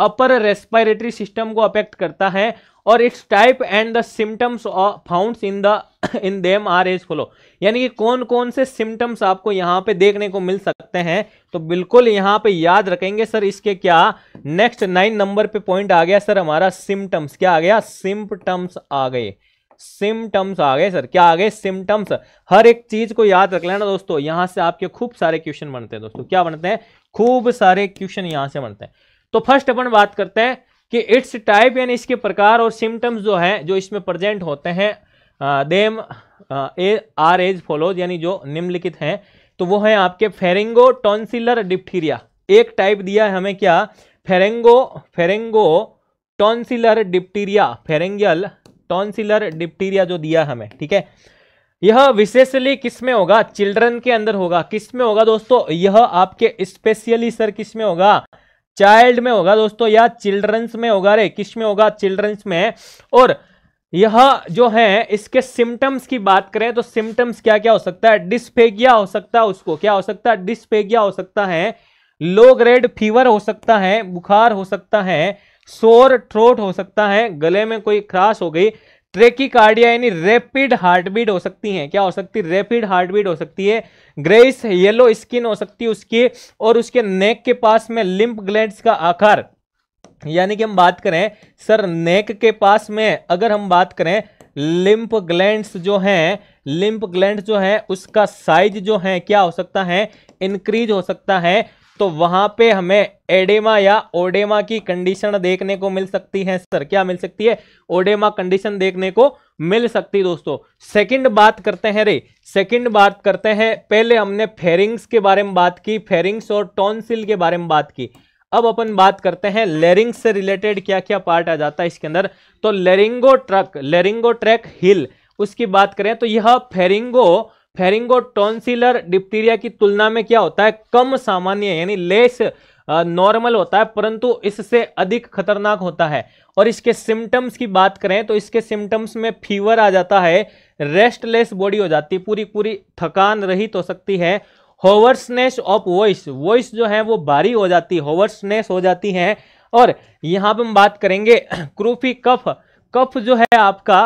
अपर रेस्पायरेटरी सिस्टम को अफेक्ट करता है और its type and the symptoms found in the in them are as follow यानी कि कौन कौन से सिम्टम्स आपको यहाँ पे देखने को मिल सकते हैं तो बिल्कुल यहाँ पे याद रखेंगे सर इसके क्या नेक्स्ट नाइन नंबर पे पॉइंट आ गया सर हमारा सिम्टम्स क्या आ गया सिम्टम्स आ गए सिम्टम्स आ गए सर क्या आ गए सिम्टम्स हर एक चीज को याद रख लेना दोस्तों यहां से आपके खूब सारे क्वेश्चन बनते हैं दोस्तों क्या बनते हैं खूब सारे क्वेश्चन यहां से बनते हैं तो फर्स्ट अपन बात करते हैं कि इट्स टाइप यानी इसके प्रकार और सिम्टम्स जो है जो इसमें प्रेजेंट होते हैं them are as follows यानी जो निम्नलिखित हैं तो वो है आपके फेरेंगो टॉन्सिलर डिप्थीरिया एक टाइप दिया है हमें क्या pharyngo pharyngo tonsillar diphtheria pharyngeal tonsillar diphtheria जो दिया हमें ठीक है यह विशेषली किस में होगा चिल्ड्रन के अंदर होगा किस में होगा दोस्तों यह आपके स्पेशली सर किस में होगा चाइल्ड में होगा दोस्तों या चिल्ड्रंस में होगा रे किस में होगा चिल्ड्रंस में और यह जो है इसके सिम्टम्स की बात करें तो सिम्टम्स क्या क्या हो सकता है डिस्पेगिया हो सकता है उसको क्या हो सकता है डिस्पेगिया हो सकता है लो ग्रेड फीवर हो सकता है बुखार हो सकता है सोर थ्रोट हो सकता है गले में कोई क्रास हो गई ट्रेकिकार्डिया यानी रैपिड हार्ट बीट हो सकती है क्या हो सकती है रैपिड हार्ट बीट हो सकती है ग्रेस येलो स्किन हो सकती है उसकी और उसके नेक के पास में लिम्प ग्लैंड्स का आकार यानी कि हम बात करें सर नेक के पास में अगर हम बात करें लिम्प ग्लैंड्स जो हैं लिम्प ग्लैंड जो है उसका साइज जो है क्या हो सकता है इंक्रीज हो सकता है तो वहां पे हमें एडेमा या ओडेमा की कंडीशन देखने को मिल सकती है सर क्या मिल सकती है ओडेमा कंडीशन देखने को मिल सकती दोस्तों सेकंड बात करते हैं रे सेकंड बात करते हैं पहले हमने फेरिंग्स के बारे में बात की फेरिंग्स और टॉन्सिल के बारे में बात की अब अपन बात करते हैं लेरिंग्स से रिलेटेड क्या क्या पार्ट आ जाता है इसके अंदर तो लेरिंगो ट्रक लेरिंगो ट्रैक हिल उसकी बात करें तो यह फेरिंगो फेरिंगो टॉन्सिलर डिप्टीरिया की तुलना में क्या होता है कम सामान्य यानी लेस नॉर्मल होता है परंतु इससे अधिक खतरनाक होता है और इसके सिम्टम्स की बात करें तो इसके सिम्टम्स में फीवर आ जाता है रेस्टलेस बॉडी हो जाती है पूरी पूरी थकान रहित हो सकती है होवर्सनेस ऑफ वॉइस वॉइस जो है वो भारी हो जाती है होवर्सनेस हो जाती है और यहाँ पर हम बात करेंगे क्रूफी कफ कफ जो है आपका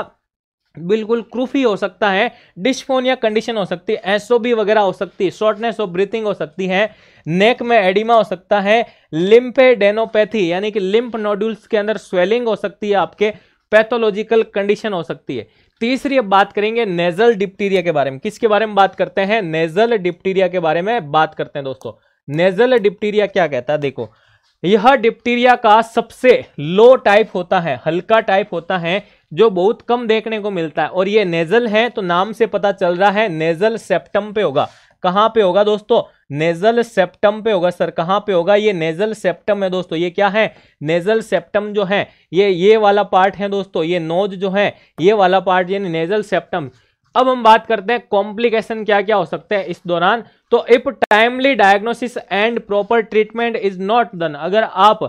बिल्कुल क्रूफी हो सकता है डिस्फोनिया कंडीशन हो सकती है एसओबी वगैरह हो सकती है शॉर्टनेस ऑफ ब्रीथिंग हो सकती है नेक में एडिमा हो सकता है लिम्फेडेनोपैथी यानी कि लिम्फ नोड्यूल्स के अंदर स्वेलिंग हो सकती है आपके पैथोलॉजिकल कंडीशन हो सकती है तीसरी अब बात करेंगे नेजल डिप्टीरिया के बारे में किसके बारे में बात करते हैं नेजल डिप्टीरिया के बारे में बात करते हैं दोस्तों नेजल डिप्टीरिया क्या कहता है देखो यह डिप्टीरिया का सबसे लो टाइप होता है हल्का टाइप होता है जो बहुत कम देखने को मिलता है और ये नेजल है तो नाम से पता चल रहा है नेजल सेप्टम पे होगा कहाँ पे होगा दोस्तों नेजल सेप्टम पे होगा सर कहाँ पे होगा ये नेजल सेप्टम है दोस्तों ये क्या है नेजल सेप्टम जो है ये ये वाला पार्ट है दोस्तों ये नोज जो है ये वाला पार्ट यानी नेजल सेप्टम अब हम बात करते हैं कॉम्प्लिकेशन क्या क्या हो सकते हैं इस दौरान तो if timely diagnosis and proper treatment is not done अगर आप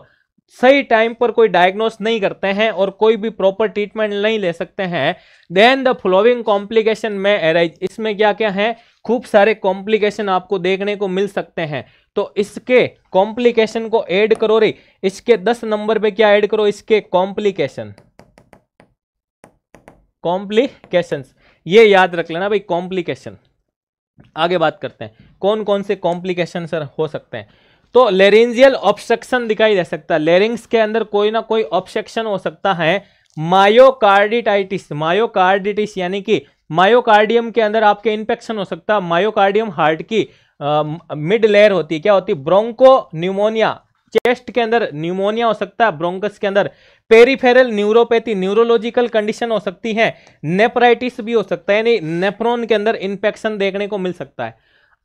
सही टाइम पर कोई डायग्नोस नहीं करते हैं और कोई भी प्रॉपर ट्रीटमेंट नहीं ले सकते हैं then the following complication may arise इसमें क्या क्या है खूब सारे कॉम्प्लिकेशन आपको देखने को मिल सकते हैं तो इसके कॉम्प्लिकेशन को ऐड करो रे इसके दस नंबर पे क्या ऐड करो इसके कॉम्प्लिकेशन कॉम्प्लिकेशन ये याद रख लेना भाई कॉम्प्लिकेशन आगे बात करते हैं कौन कौन से कॉम्प्लिकेशन सर हो सकते हैं तो लेरेंजियल ऑब्सेक्शन दिखाई दे सकता है लेरिंग्स के अंदर कोई ना कोई ऑब्सेक्शन हो सकता है मायोकार्डिटाइटिस मायोकार्डिटिस यानी कि मायोकार्डियम के अंदर आपके इन्फेक्शन हो सकता है मायोकार्डियम हार्ट की मिड लेयर होती है क्या होती है ब्रोंको न्यूमोनिया चेस्ट के अंदर न्यूमोनिया हो सकता है ब्रोंकस के अंदर पेरीफेरल न्यूरोपैथी न्यूरोलॉजिकल कंडीशन हो सकती है नेपराइटिस भी हो सकता है यानी नेप्रोन के अंदर इन्फेक्शन देखने को मिल सकता है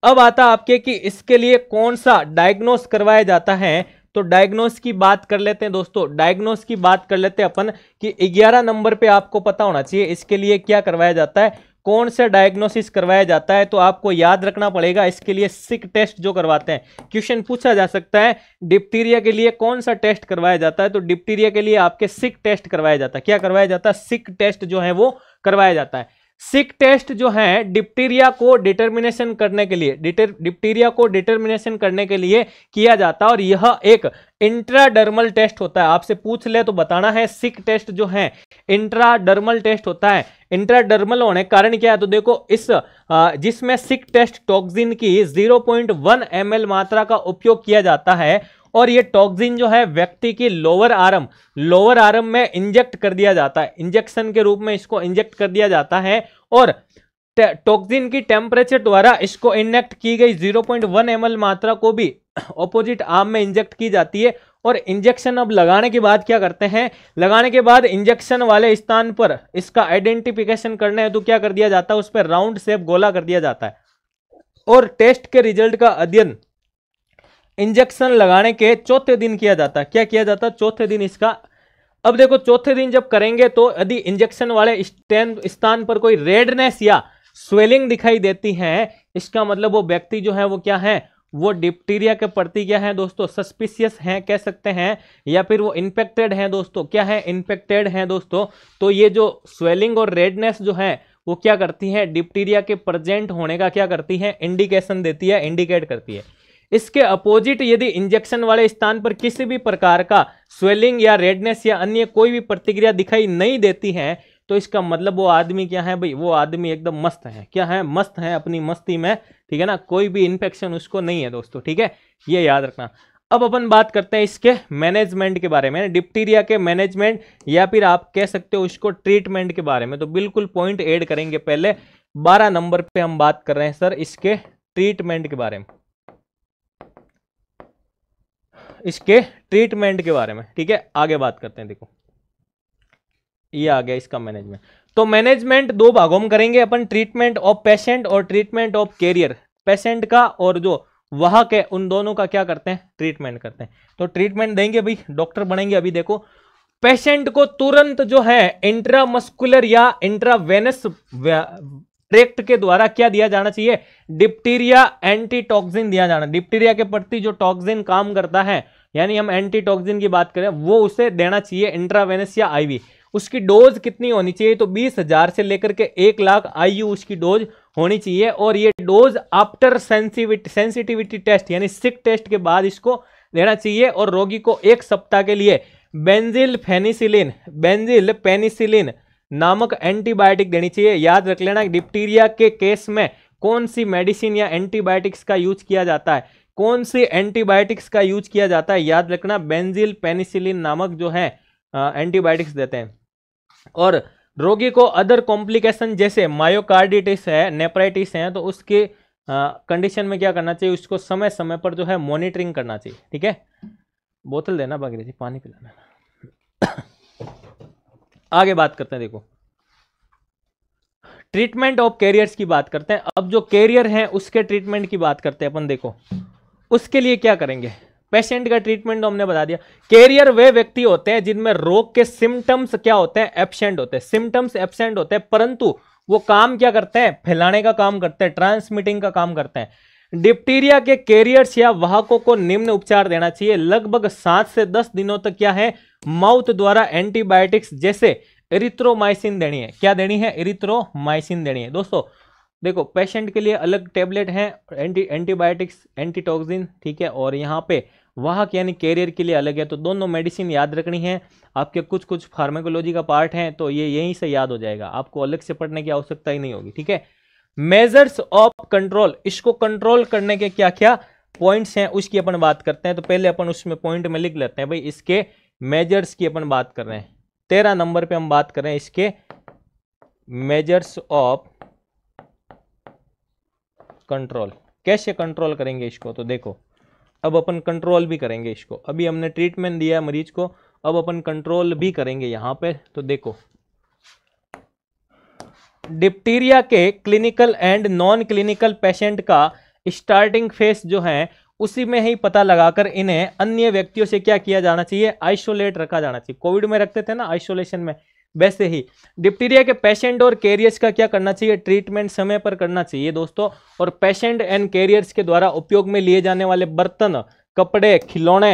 अब आता आपके कि इसके लिए कौन सा डायग्नोस करवाया जाता है तो डायग्नोस की बात कर लेते हैं दोस्तों डायग्नोस की बात कर लेते हैं अपन कि 11 नंबर पे आपको पता होना चाहिए इसके लिए क्या करवाया जाता है कौन सा डायग्नोसिस करवाया जाता है तो आपको याद रखना पड़ेगा इसके लिए सिक टेस्ट जो करवाते हैं क्वेश्चन पूछा जा सकता है डिप्टीरिया के लिए कौन सा टेस्ट करवाया जाता है तो डिप्टीरिया के लिए आपके सिक टेस्ट करवाया जाता है क्या करवाया जाता है सिक टेस्ट जो है वो करवाया जाता है सिक टेस्ट जो है डिप्टीरिया को डिटर्मिनेशन करने के लिए डिप्टीरिया को डिटर्मिनेशन करने के लिए किया जाता है और यह एक इंट्राडर्मल टेस्ट होता है आपसे पूछ ले तो बताना है सिक टेस्ट जो है इंट्राडर्मल टेस्ट होता है इंट्राडर्मल होने कारण क्या है तो देखो इस जिसमें सिक टेस्ट टॉक्सिन की 0.1 एमएल मात्रा का उपयोग किया जाता है और ये टॉक्सिन जो है व्यक्ति की लोअर आर्म लोअर आर्म में इंजेक्ट कर दिया जाता है इंजेक्शन के रूप में इसको इंजेक्ट कर दिया जाता है और टॉक्सिन की टेम्परेचर द्वारा इसको इंजेक्ट की गई 0.1 पॉइंट मात्रा को भी ऑपोजिट आर्म में इंजेक्ट की जाती है और इंजेक्शन अब लगाने के बाद क्या करते हैं लगाने के बाद इंजेक्शन वाले स्थान पर इसका आइडेंटिफिकेशन करने हेतु तो क्या कर दिया जाता है उस पर राउंड शेप गोला कर दिया जाता है और टेस्ट के रिजल्ट का अध्ययन इंजेक्शन लगाने के चौथे दिन किया जाता है क्या किया जाता है चौथे दिन इसका अब देखो चौथे दिन जब करेंगे तो यदि इंजेक्शन वाले स्थान पर कोई रेडनेस या स्वेलिंग दिखाई देती है इसका मतलब वो व्यक्ति जो है वो क्या है वो डिप्टीरिया के प्रति क्या है दोस्तों सस्पिशियस हैं कह सकते हैं या फिर वो इन्फेक्टेड हैं दोस्तों क्या है इन्फेक्टेड हैं दोस्तों तो ये जो स्वेलिंग और रेडनेस जो है वो क्या करती है डिप्टीरिया के प्रजेंट होने का क्या करती है इंडिकेशन देती है इंडिकेट करती है इसके अपोजिट यदि इंजेक्शन वाले स्थान पर किसी भी प्रकार का स्वेलिंग या रेडनेस या अन्य कोई भी प्रतिक्रिया दिखाई नहीं देती है तो इसका मतलब वो आदमी क्या है भाई वो आदमी एकदम मस्त है क्या है मस्त है अपनी मस्ती में ठीक है ना कोई भी इन्फेक्शन उसको नहीं है दोस्तों ठीक है ये याद रखना अब अपन बात करते हैं इसके मैनेजमेंट के बारे में डिप्टीरिया के मैनेजमेंट या फिर आप कह सकते हो उसको ट्रीटमेंट के बारे में तो बिल्कुल पॉइंट ऐड करेंगे पहले बारह नंबर पर हम बात कर रहे हैं सर इसके ट्रीटमेंट के बारे में इसके ट्रीटमेंट के बारे में ठीक है आगे बात करते हैं देखो ये आ गया इसका मैनेजमेंट तो मैनेजमेंट दो भागों में करेंगे अपन ट्रीटमेंट ऑफ पेशेंट और ट्रीटमेंट ऑफ कैरियर पेशेंट का और जो वह के उन दोनों का क्या करते हैं ट्रीटमेंट करते हैं तो ट्रीटमेंट देंगे भाई डॉक्टर बनेंगे अभी देखो पेशेंट को तुरंत जो है इंट्रामस्कुलर या इंट्रावेनस ट्रेक्ट के द्वारा क्या दिया जाना चाहिए डिप्टीरिया एंटीटॉक्सिन दिया जाना डिप्टीरिया के प्रति जो टॉक्सिन काम करता है यानी हम एंटीटॉक्सिन की बात करें वो उसे देना चाहिए इंट्रावेनस या आईवी उसकी डोज कितनी होनी चाहिए तो बीस हजार से लेकर के एक लाख आईयू उसकी डोज होनी चाहिए और ये dose after sensitivity sensitivity test यानी सिक टेस्ट के बाद इसको देना चाहिए और रोगी को एक सप्ताह के लिए बेंजिल फेनिसिलिन बेंजिल पेनिसिलिन नामक एंटीबायोटिक देनी चाहिए याद रख लेना डिप्टीरिया के केस में कौन सी मेडिसिन या एंटीबायोटिक्स का यूज किया जाता है कौन सी एंटीबायोटिक्स का यूज किया जाता है याद रखना बेंजिल पेनिसिलिन नामक जो है एंटीबायोटिक्स देते हैं और रोगी को अदर कॉम्प्लिकेशन जैसे मायोकार्डिटिस है नेपराइटिस है तो उसके कंडीशन में क्या करना चाहिए उसको समय समय पर जो है मॉनिटरिंग करना चाहिए ठीक है बोतल देना बागरी जी पानी पिलाना आगे बात करते हैं देखो ट्रीटमेंट ऑफ कैरियर्स की बात करते हैं अब जो कैरियर हैं उसके ट्रीटमेंट की बात करते हैं अपन देखो उसके लिए क्या करेंगे पेशेंट का ट्रीटमेंट तो हमने बता दिया कैरियर वे व्यक्ति होते हैं जिनमें रोग के सिम्टम्स क्या होते हैं एबसेंट होते हैं सिम्टम्स एबसेंट होते हैं परंतु वो काम क्या करते हैं फैलाने का काम करते हैं ट्रांसमिटिंग का काम करते हैं डिप्टीरिया के कैरियर्स या वाहकों को निम्न उपचार देना चाहिए लगभग सात से दस दिनों तक क्या है माउथ द्वारा एंटीबायोटिक्स जैसे एरिथ्रोमाइसिन देनी है क्या देनी है एरिथ्रोमाइसिन देनी है दोस्तों देखो पेशेंट के लिए अलग टेबलेट हैं एंटी एंटीबायोटिक्स एंटीटॉक्सिन ठीक है और यहाँ पे वाहक यानी कैरियर के लिए अलग है तो दोनों मेडिसिन याद रखनी है आपके कुछ कुछ फार्मेकोलॉजी का पार्ट है तो ये यहीं से याद हो जाएगा आपको अलग से पढ़ने की आवश्यकता ही नहीं होगी ठीक है मेजर्स ऑफ कंट्रोल इसको कंट्रोल करने के क्या क्या पॉइंट्स हैं उसकी अपन बात करते हैं तो पहले अपन उसमें पॉइंट में लिख लेते हैं भाई इसके मेजर्स की अपन बात कर रहे हैं तेरह नंबर पे हम बात कर रहे हैं इसके मेजर्स ऑफ कंट्रोल कैसे कंट्रोल करेंगे इसको तो देखो अब अपन कंट्रोल भी करेंगे इसको अभी हमने ट्रीटमेंट दिया है मरीज को अब अपन कंट्रोल भी करेंगे यहां पे तो देखो डिप्टीरिया के clinical and non clinical patient का स्टार्टिंग फेस जो है उसी में ही पता लगाकर इन्हें अन्य व्यक्तियों से क्या किया जाना चाहिए आइसोलेट रखा जाना चाहिए कोविड में रखते थे ना आइसोलेशन में वैसे ही डिप्टीरिया के पेशेंट और कैरियर्स का क्या करना चाहिए ट्रीटमेंट समय पर करना चाहिए दोस्तों और पेशेंट एंड कैरियर्स के द्वारा उपयोग में लिए जाने वाले बर्तन कपड़े खिलौने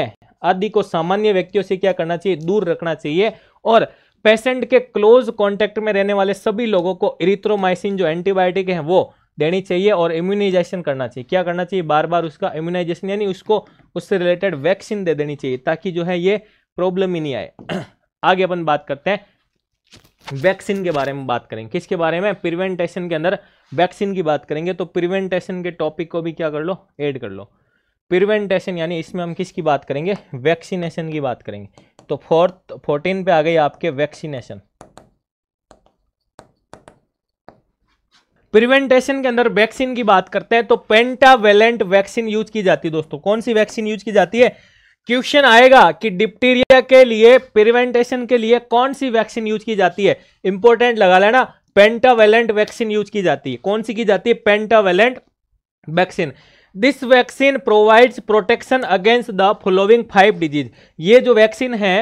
आदि को सामान्य व्यक्तियों से क्या करना चाहिए दूर रखना चाहिए और पेशेंट के क्लोज कॉन्टेक्ट में रहने वाले सभी लोगों को इरिथ्रोमाइसिन जो एंटीबायोटिक है वो देनी चाहिए और इम्यूनाइजेशन करना चाहिए क्या करना चाहिए बार बार उसका इम्यूनाइजेशन यानी उसको उससे रिलेटेड वैक्सीन दे देनी चाहिए ताकि जो है ये प्रॉब्लम ही नहीं आए आगे अपन बात करते हैं वैक्सीन के बारे में बात करेंगे किसके बारे में प्रिवेंटेशन के अंदर वैक्सीन की बात करेंगे तो प्रिवेंटेशन के टॉपिक को भी क्या कर लो ऐड कर लो प्रिवेंटेशन यानी इसमें हम किसकी बात करेंगे वैक्सीनेशन की बात करेंगे तो फोर्थ फोर्टीन पे आ गई आपके वैक्सीनेशन प्रिवेंटेशन के अंदर वैक्सीन की बात करते हैं तो पेंटावेलेंट वैक्सीन यूज की जाती है दोस्तों कौन सी वैक्सीन यूज की जाती है क्वेश्चन आएगा कि डिप्टीरिया के लिए प्रिवेंटेशन के लिए कौन सी वैक्सीन यूज की जाती है इंपॉर्टेंट लगा लेना पेंटावेलेंट वैक्सीन यूज की जाती है कौन सी की जाती है pentavalent vaccine this vaccine provides protection against the following five disease ये जो वैक्सीन है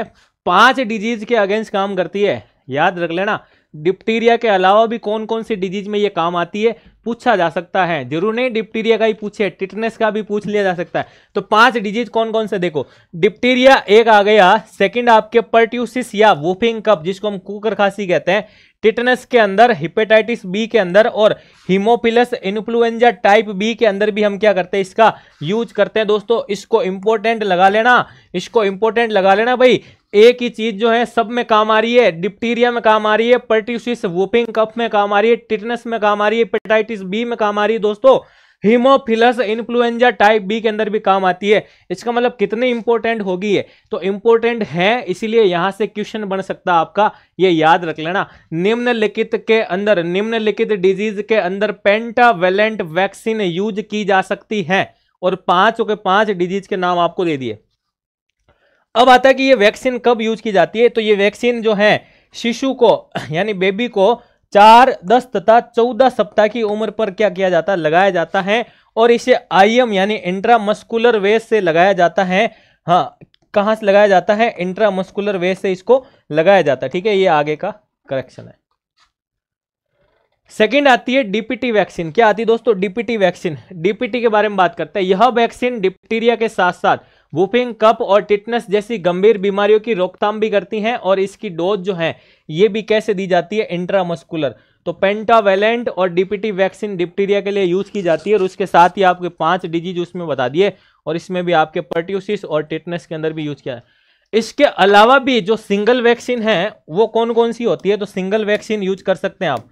पांच डिजीज के अगेंस्ट काम करती है याद रख लेना डिप्टीरिया के अलावा भी कौन कौन सी डिजीज में ये काम आती है पूछा जा सकता है जरूर नहीं डिप्टीरिया का ही पूछे टिटनेस का भी पूछ लिया जा सकता है तो पांच डिजीज कौन कौन से देखो डिप्टीरिया एक आ गया सेकंड आपके पर्ट्यूसिस या वूफिंग कप जिसको हम कुकर खांसी कहते हैं टिटनेस के अंदर हिपेटाइटिस बी के अंदर और हिमोपिलस इन्फ्लुएंजा टाइप बी के अंदर भी हम क्या करते हैं इसका यूज करते हैं दोस्तों इसको इंपॉर्टेंट लगा लेना इसको इंपॉर्टेंट लगा लेना भाई एक ही चीज जो है सब में काम आ रही है डिप्टीरिया में काम आ रही है पर्टिशिस वोपिंग कफ में काम आ रही है टिटनस में काम आ रही है हेपेटाइटिस बी में काम आ रही है दोस्तों हीमोफिलस इन्फ्लुएंजा टाइप बी के अंदर भी काम आती है इसका मतलब कितनी इंपॉर्टेंट होगी है तो इंपॉर्टेंट है इसीलिए यहां से क्वेश्चन बन सकता आपका ये याद रख लेना निम्नलिखित के अंदर निम्नलिखित डिजीज के अंदर पेंटावेलेंट वैक्सीन यूज की जा सकती है और पांचों के पांच डिजीज के नाम आपको दे दिए अब आता है कि ये वैक्सीन कब यूज की जाती है तो ये वैक्सीन जो है शिशु को यानी बेबी को चार दस तथा चौदह सप्ताह की उम्र पर क्या किया जाता है लगाया जाता है और इसे आईएम यानी इंट्रामस्कुलर वे से लगाया जाता है हाँ कहाँ से लगाया जाता है इंट्रामस्कुलर वे से इसको लगाया जाता है ठीक है ये आगे का करेक्शन है सेकेंड आती है डीपीटी वैक्सीन क्या आती है दोस्तों डीपीटी वैक्सीन डीपीटी के बारे में बात करते हैं यह वैक्सीन डिप्टीरिया के साथ साथ वूफिंग कप और टिटनेस जैसी गंभीर बीमारियों की रोकथाम भी करती हैं और इसकी डोज जो है ये भी कैसे दी जाती है इंट्रामस्कुलर तो पेंटावेलेंट और डीपीटी वैक्सीन डिप्टीरिया के लिए यूज की जाती है और उसके साथ ही आपके पांच डिजीज उसमें बता दिए और इसमें भी आपके पर्ट्यूसिस और टिटनेस के अंदर भी यूज किया है इसके अलावा भी जो सिंगल वैक्सीन है वो कौन कौन सी होती है तो सिंगल वैक्सीन यूज कर सकते हैं आप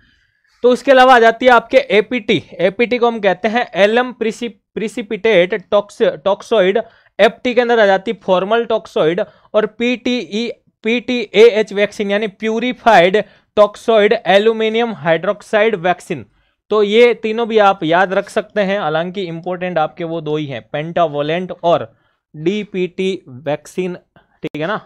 तो उसके अलावा आ जाती है आपके एपीटी एपीटी को हम कहते हैं alum precipitate tox toxoid F के अंदर आ जाती फॉर्मल टॉक्सॉइड और पीटीई पीटीएएच वैक्सीन यानी purified toxoid aluminium hydroxide vaccine तो ये तीनों भी आप याद रख सकते हैं हालांकि इंपॉर्टेंट आपके वो दो ही हैं पेंटावोलेंट और डीपीटी वैक्सीन ठीक है ना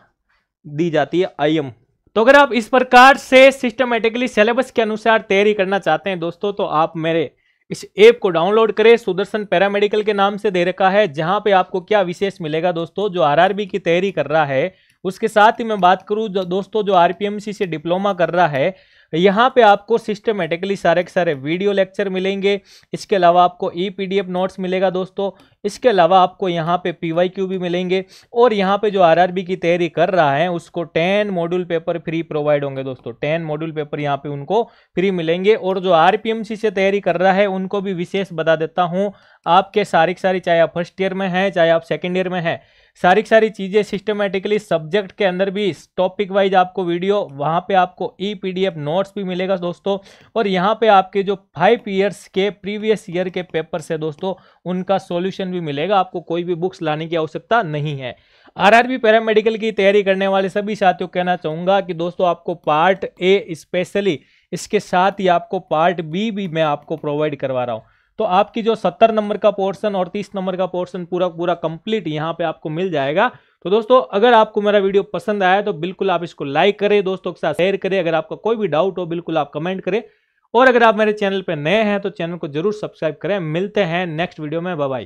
दी जाती है आईएम तो अगर आप इस प्रकार से सिस्टमेटिकली सिलेबस के अनुसार तैयारी करना चाहते हैं दोस्तों तो आप मेरे इस ऐप को डाउनलोड करें सुदर्शन पैरामेडिकल के नाम से दे रखा है जहां पे आपको क्या विशेष मिलेगा दोस्तों जो आरआरबी की तैयारी कर रहा है उसके साथ ही मैं बात करूं जो दोस्तों जो आरपीएमसी से डिप्लोमा कर रहा है यहाँ पे आपको सिस्टमेटिकली सारे के सारे वीडियो लेक्चर मिलेंगे इसके अलावा आपको ई एफ नोट्स मिलेगा दोस्तों इसके अलावा आपको यहाँ पे क्यू भी मिलेंगे और यहाँ पे जो आरआरबी की तैयारी कर रहा है उसको ten module paper free provide होंगे दोस्तों टेन मॉड्यूल पेपर यहाँ पे उनको फ्री मिलेंगे और जो सी से तैयारी कर रहा है उनको भी विशेष बता देता हूँ आपके सारी सारी चाहे आप फर्स्ट ईयर में हैं चाहे आप सेकेंड ईयर में हैं सारी सारी चीज़ें सिस्टमेटिकली सब्जेक्ट के अंदर भी टॉपिक वाइज आपको वीडियो वहाँ पे आपको ई एफ नोट्स भी मिलेगा दोस्तों और यहाँ पे आपके जो फाइव ईयर्स के प्रीवियस ईयर के पेपर्स है दोस्तों उनका सॉल्यूशन भी मिलेगा आपको कोई भी बुक्स लाने की आवश्यकता नहीं है आरआरबी पैरामेडिकल की तैयारी करने वाले सभी साथियों कहना चाहूँगा कि दोस्तों आपको पार्ट ए स्पेशली इसके साथ ही आपको पार्ट बी भी मैं आपको प्रोवाइड करवा रहा हूँ तो आपकी जो सत्तर नंबर का पोर्शन और तीस नंबर का पोर्शन पूरा पूरा कंप्लीट यहाँ पे आपको मिल जाएगा तो दोस्तों अगर आपको मेरा वीडियो पसंद आया तो बिल्कुल आप इसको लाइक करें दोस्तों के साथ शेयर करें अगर आपका कोई भी डाउट हो बिल्कुल आप कमेंट करें और अगर आप मेरे चैनल पर नए हैं तो चैनल को जरूर सब्सक्राइब करें मिलते हैं नेक्स्ट वीडियो में बाय